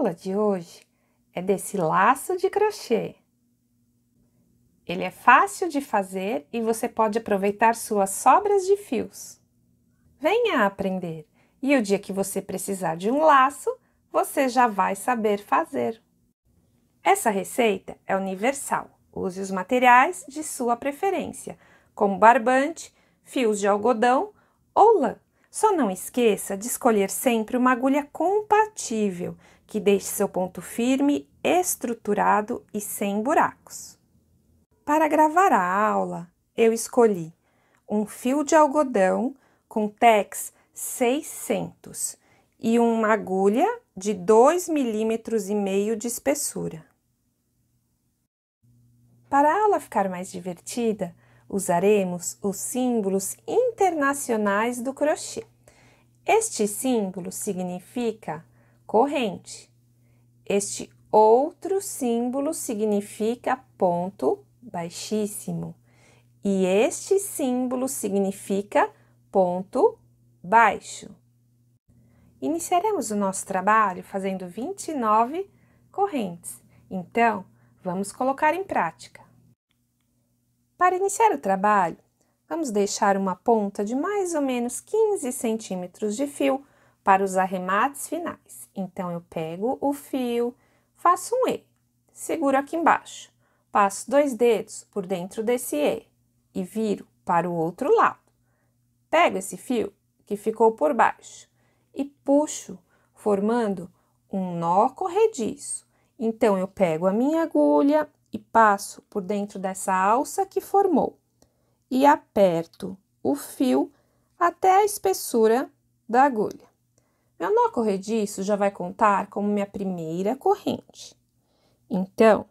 aula de hoje é desse laço de crochê. Ele é fácil de fazer e você pode aproveitar suas sobras de fios. Venha aprender e o dia que você precisar de um laço, você já vai saber fazer. Essa receita é universal. Use os materiais de sua preferência, como barbante, fios de algodão ou lã. Só não esqueça de escolher sempre uma agulha compatível que deixe seu ponto firme, estruturado e sem buracos. Para gravar a aula, eu escolhi um fio de algodão com TEX 600 e uma agulha de 2,5 mm de espessura. Para a aula ficar mais divertida, usaremos os símbolos internacionais do crochê. Este símbolo significa corrente, este outro símbolo significa ponto baixíssimo e este símbolo significa ponto baixo. Iniciaremos o nosso trabalho fazendo 29 correntes, então vamos colocar em prática. Para iniciar o trabalho, vamos deixar uma ponta de mais ou menos 15 centímetros de fio para os arremates finais. Então, eu pego o fio, faço um E, seguro aqui embaixo, passo dois dedos por dentro desse E e viro para o outro lado. Pego esse fio que ficou por baixo e puxo, formando um nó corrediço. Então, eu pego a minha agulha e passo por dentro dessa alça que formou e aperto o fio até a espessura da agulha. Meu nó corrediço já vai contar como minha primeira corrente. Então,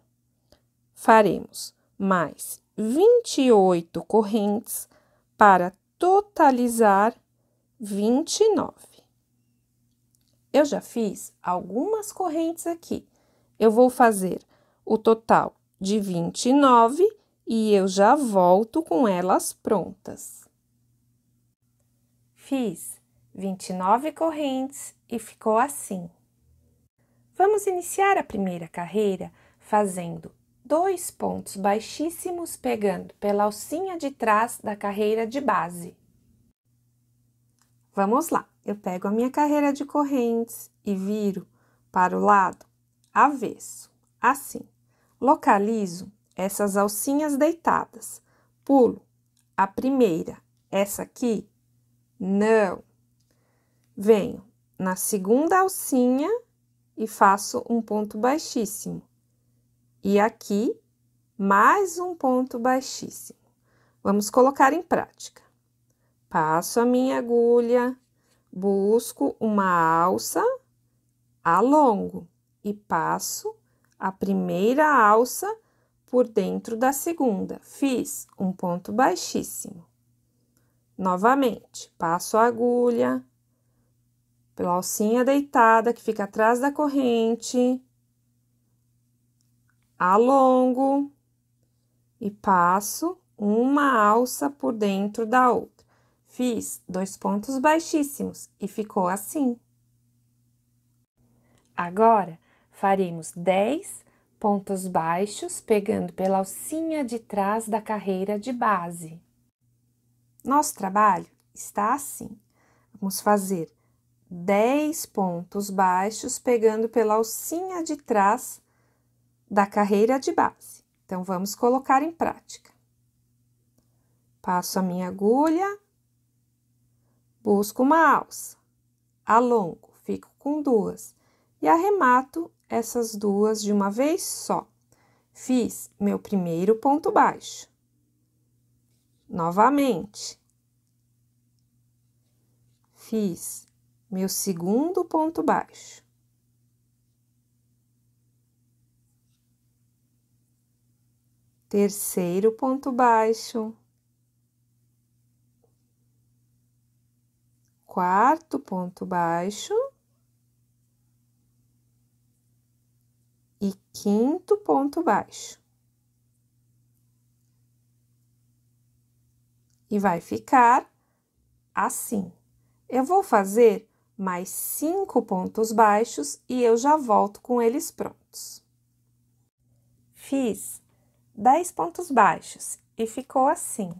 faremos mais 28 correntes para totalizar 29. Eu já fiz algumas correntes aqui. Eu vou fazer o total de 29 e eu já volto com elas prontas. Fiz 29 correntes e ficou assim. Vamos iniciar a primeira carreira fazendo dois pontos baixíssimos pegando pela alcinha de trás da carreira de base. Vamos lá, eu pego a minha carreira de correntes e viro para o lado avesso, assim. Localizo essas alcinhas deitadas, pulo a primeira, essa aqui, não, venho na segunda alcinha e faço um ponto baixíssimo. E aqui, mais um ponto baixíssimo. Vamos colocar em prática. Passo a minha agulha, busco uma alça, alongo e passo a primeira alça por dentro da segunda. Fiz um ponto baixíssimo. Novamente, passo a agulha, pela alcinha deitada que fica atrás da corrente, alongo e passo uma alça por dentro da outra. Fiz dois pontos baixíssimos e ficou assim. Agora, faremos 10 pontos baixos pegando pela alcinha de trás da carreira de base. Nosso trabalho está assim. Vamos fazer 10 pontos baixos, pegando pela alcinha de trás da carreira de base. Então, vamos colocar em prática. Passo a minha agulha, busco uma alça, alongo, fico com duas e arremato essas duas de uma vez só. Fiz meu primeiro ponto baixo. Novamente, fiz meu segundo ponto baixo. Terceiro ponto baixo. Quarto ponto baixo. E quinto ponto baixo. E vai ficar assim. Eu vou fazer mais cinco pontos baixos e eu já volto com eles prontos. Fiz 10 pontos baixos e ficou assim.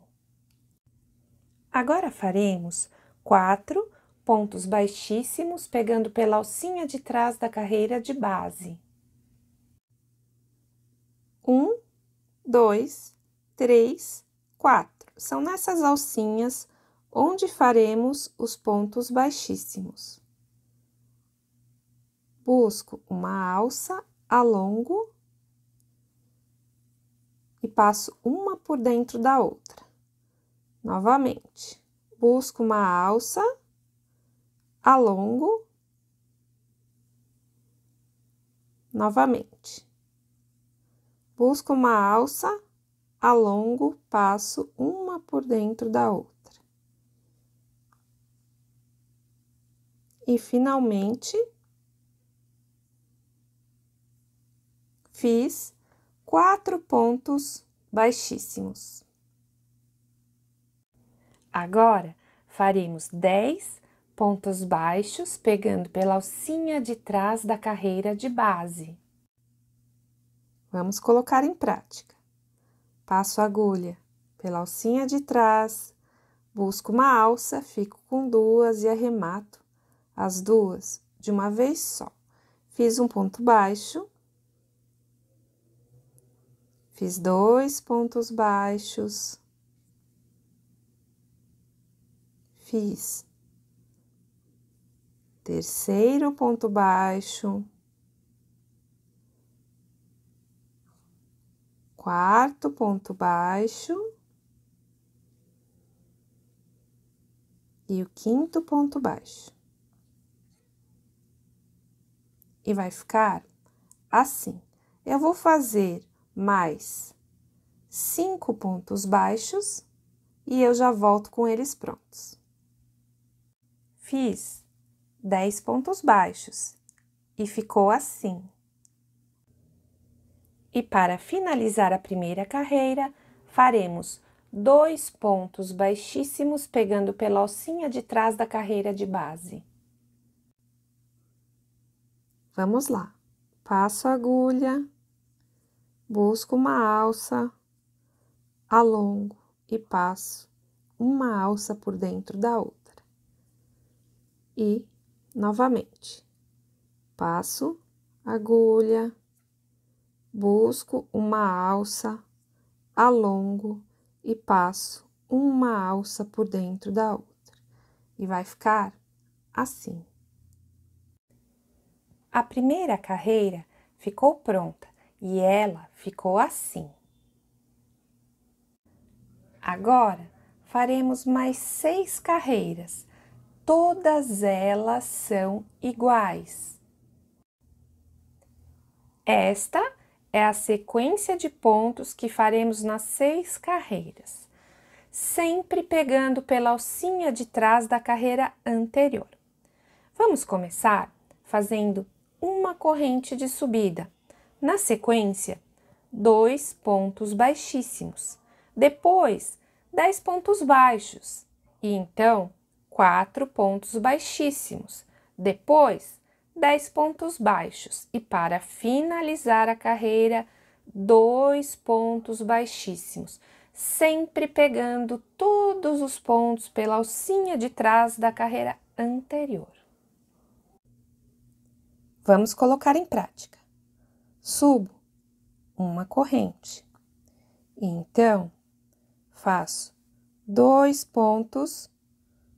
Agora faremos quatro pontos baixíssimos pegando pela alcinha de trás da carreira de base. Um, dois, três, quatro. São nessas alcinhas onde faremos os pontos baixíssimos. Busco uma alça, alongo e passo uma por dentro da outra. Novamente, busco uma alça, alongo, novamente. Busco uma alça, alongo, passo uma por dentro da outra. E finalmente, fiz quatro pontos baixíssimos. Agora, faremos 10 pontos baixos pegando pela alcinha de trás da carreira de base. Vamos colocar em prática. Passo a agulha pela alcinha de trás, busco uma alça, fico com duas e arremato as duas de uma vez só. Fiz um ponto baixo, fiz dois pontos baixos, fiz terceiro ponto baixo, quarto ponto baixo e o quinto ponto baixo. e vai ficar assim. Eu vou fazer mais cinco pontos baixos e eu já volto com eles prontos. Fiz 10 pontos baixos e ficou assim. E para finalizar a primeira carreira, faremos dois pontos baixíssimos pegando pela alcinha de trás da carreira de base. Vamos lá. Passo a agulha, busco uma alça, alongo e passo uma alça por dentro da outra. E novamente. Passo agulha, busco uma alça, alongo e passo uma alça por dentro da outra. E vai ficar assim. A primeira carreira ficou pronta e ela ficou assim. Agora faremos mais seis carreiras. Todas elas são iguais. Esta é a sequência de pontos que faremos nas seis carreiras, sempre pegando pela alcinha de trás da carreira anterior. Vamos começar fazendo uma corrente de subida. Na sequência, dois pontos baixíssimos, depois dez pontos baixos e então quatro pontos baixíssimos, depois dez pontos baixos e para finalizar a carreira dois pontos baixíssimos, sempre pegando todos os pontos pela alcinha de trás da carreira anterior. Vamos colocar em prática. Subo uma corrente. Então, faço dois pontos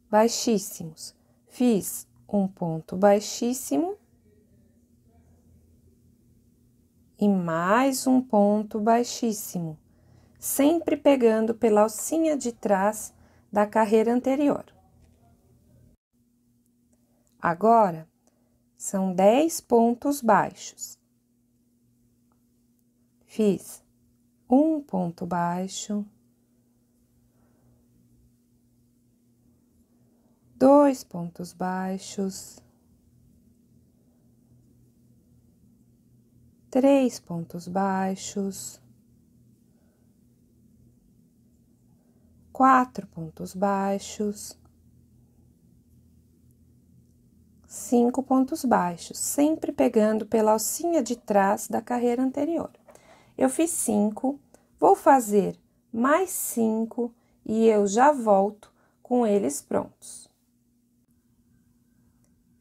baixíssimos. Fiz um ponto baixíssimo e mais um ponto baixíssimo, sempre pegando pela alcinha de trás da carreira anterior. Agora, são 10 pontos baixos. Fiz um ponto baixo, dois pontos baixos, três pontos baixos, quatro pontos baixos. cinco pontos baixos, sempre pegando pela alcinha de trás da carreira anterior. Eu fiz cinco, vou fazer mais cinco e eu já volto com eles prontos.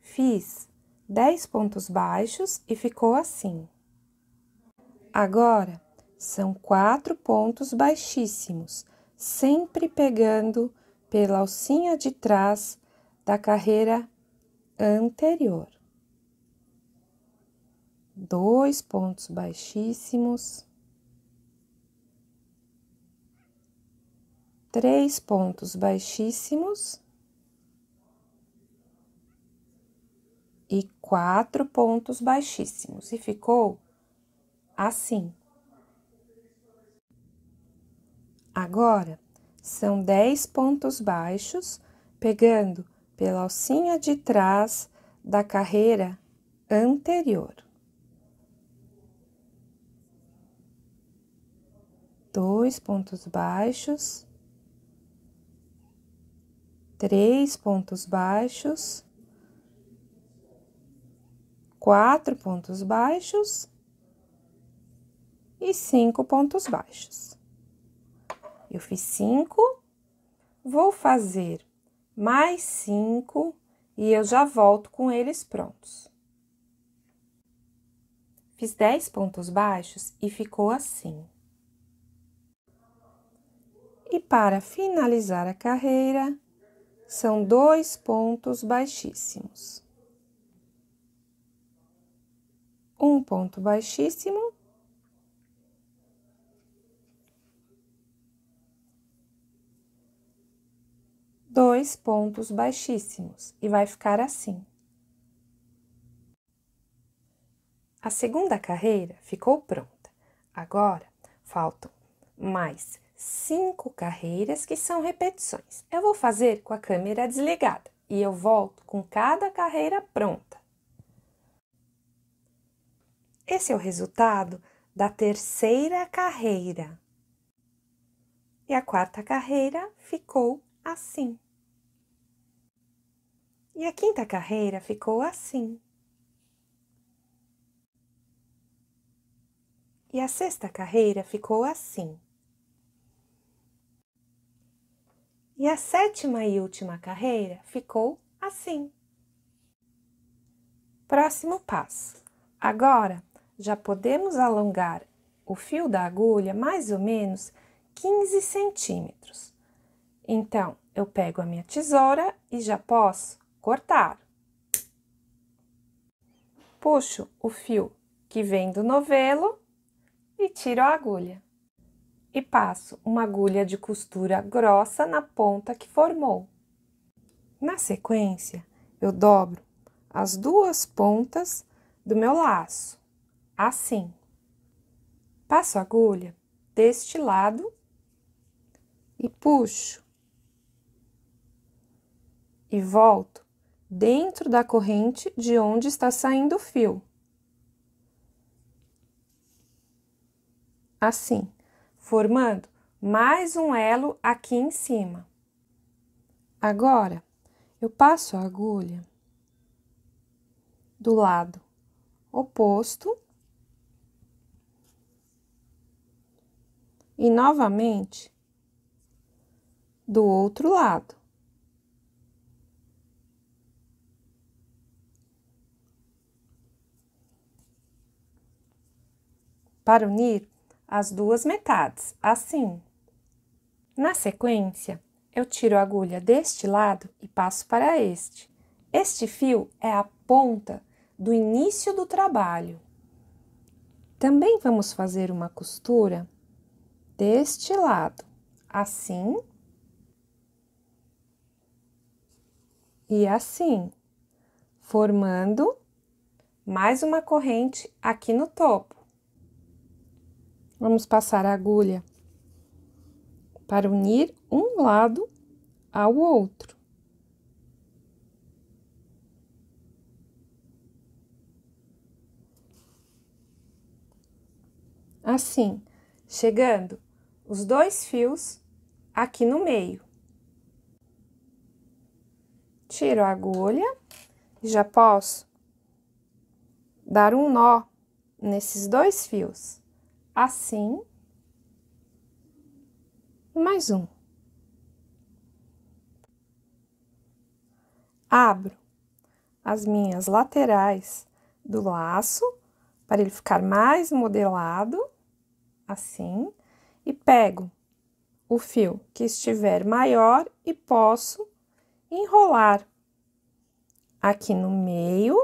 Fiz 10 pontos baixos e ficou assim. Agora, são quatro pontos baixíssimos, sempre pegando pela alcinha de trás da carreira anterior. Dois pontos baixíssimos, três pontos baixíssimos e quatro pontos baixíssimos, e ficou assim. Agora são dez pontos baixos, pegando pela alcinha de trás da carreira anterior. Dois pontos baixos, três pontos baixos, quatro pontos baixos e cinco pontos baixos. Eu fiz cinco, vou fazer mais cinco e eu já volto com eles prontos. Fiz dez pontos baixos e ficou assim. E para finalizar a carreira, são dois pontos baixíssimos. Um ponto baixíssimo dois pontos baixíssimos e vai ficar assim. A segunda carreira ficou pronta. Agora faltam mais cinco carreiras que são repetições. Eu vou fazer com a câmera desligada e eu volto com cada carreira pronta. Esse é o resultado da terceira carreira. E a quarta carreira ficou assim. E a quinta carreira ficou assim. E a sexta carreira ficou assim. E a sétima e última carreira ficou assim. Próximo passo. Agora já podemos alongar o fio da agulha mais ou menos 15 centímetros. Então, eu pego a minha tesoura e já posso cortar. Puxo o fio que vem do novelo e tiro a agulha. E passo uma agulha de costura grossa na ponta que formou. Na sequência, eu dobro as duas pontas do meu laço, assim. Passo a agulha deste lado e puxo. E volto dentro da corrente de onde está saindo o fio. Assim, formando mais um elo aqui em cima. Agora, eu passo a agulha do lado oposto e novamente do outro lado. para unir as duas metades, assim. Na sequência, eu tiro a agulha deste lado e passo para este. Este fio é a ponta do início do trabalho. Também vamos fazer uma costura deste lado, assim e assim, formando mais uma corrente aqui no topo. Vamos passar a agulha para unir um lado ao outro. Assim, chegando os dois fios aqui no meio. Tiro a agulha e já posso dar um nó nesses dois fios assim, mais um. Abro as minhas laterais do laço para ele ficar mais modelado, assim, e pego o fio que estiver maior e posso enrolar aqui no meio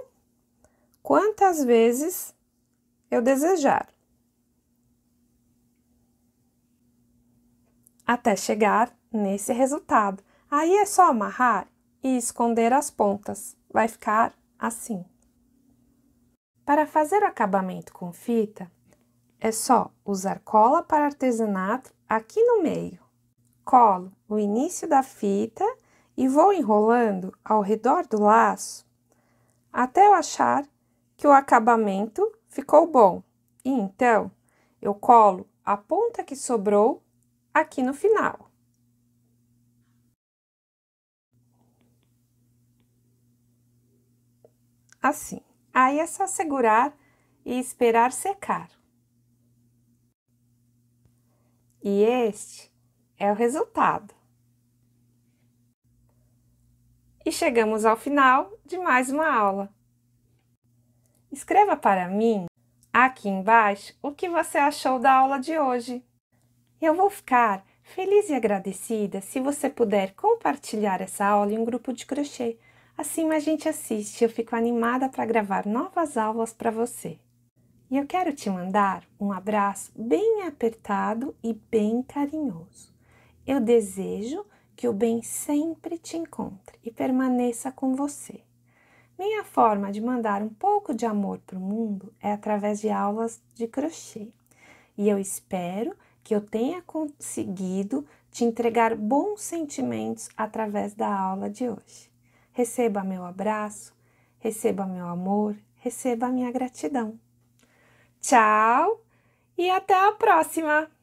quantas vezes eu desejar. até chegar nesse resultado. Aí é só amarrar e esconder as pontas. Vai ficar assim. Para fazer o acabamento com fita, é só usar cola para artesanato aqui no meio. Colo o início da fita e vou enrolando ao redor do laço até eu achar que o acabamento ficou bom. E então, eu colo a ponta que sobrou aqui no final. Assim. Aí é só segurar e esperar secar. E este é o resultado. E chegamos ao final de mais uma aula. Escreva para mim aqui embaixo o que você achou da aula de hoje. Eu vou ficar feliz e agradecida se você puder compartilhar essa aula em um grupo de crochê. Assim a gente assiste, eu fico animada para gravar novas aulas para você. E eu quero te mandar um abraço bem apertado e bem carinhoso. Eu desejo que o bem sempre te encontre e permaneça com você. Minha forma de mandar um pouco de amor para o mundo é através de aulas de crochê. E eu espero que eu tenha conseguido te entregar bons sentimentos através da aula de hoje. Receba meu abraço, receba meu amor, receba minha gratidão. Tchau e até a próxima!